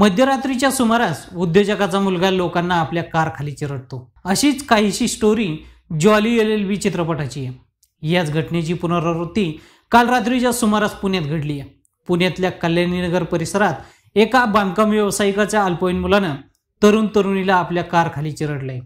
मध्यरात्रीच्या सुमारास उद्योजकाचा मुलगा लोकांना आपल्या कारखाली चिरडतो अशीच काहीशी story Jolly L L B चित्रपटाची आहे याच घटनेची पुनरावृत्ती काल रात्रीच्या सुमारास पुण्यात घडली आहे पुण्यातल्या कल्याणीनगर परिसरात एका बांधकाम व्यावसायिकाच्या अल्पवयीन मुलानं तरुण तरुणीला आपल्या कारखाली चिरडलंय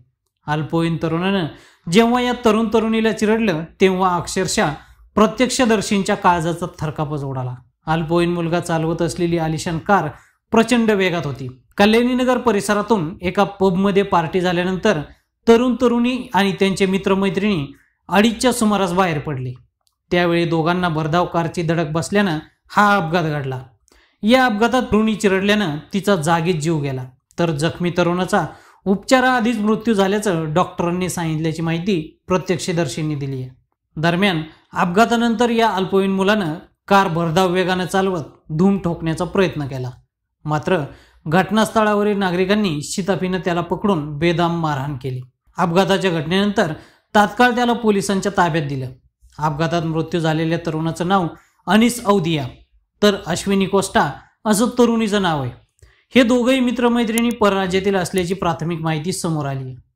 अल्पवयीन तरुणानं जेव्हा या तरुण तरुणीला चिरडलं तेव्हा अक्षरशः प्रत्यक्षदर्शींच्या काळजाचा थरकापच उडाला अल्पवयीन मुलगा चालवत असलेली आलिशान कार प्रचंड वेगात होती कल्याणीनगर परिसरातून एका पबमध्ये पार्टी झाल्यानंतर तरुण तरुणी आणि त्यांचे मित्रमैत्रिणी अडीचच्या सुमारास बाहेर पडले त्यावेळी दोघांना भरधाव कारची धडक बसल्यानं हा अपघात घडला या अपघातात तरुणी चिरडल्यानं तिचा जागीच जीव गेला तर जखमी तरुणाचा उपचाराआधीच मृत्यू झाल्याचं डॉक्टरांनी सांगितल्याची माहिती प्रत्यक्षदर्शींनी दिली आहे दरम्यान अपघातानंतर या अल्पवयीन मुलानं कार भरधाव वेगानं चालवत धूम ठोकण्याचा प्रयत्न केला मात्र घटनास्थळावरील नागरिकांनी शिताफीनं त्याला पकडून बेदाम मारहाण केली अपघाताच्या घटनेनंतर तात्काळ त्याला पोलिसांच्या ताब्यात दिलं अपघातात मृत्यू झालेल्या तरुणाचं नाव अनिस औदिया तर अश्विनी कोस्टा असं तरुणीचं नाव आहे हे दोघंही मित्रमैत्रिणी परराज्यातील असल्याची प्राथमिक माहिती समोर आली आहे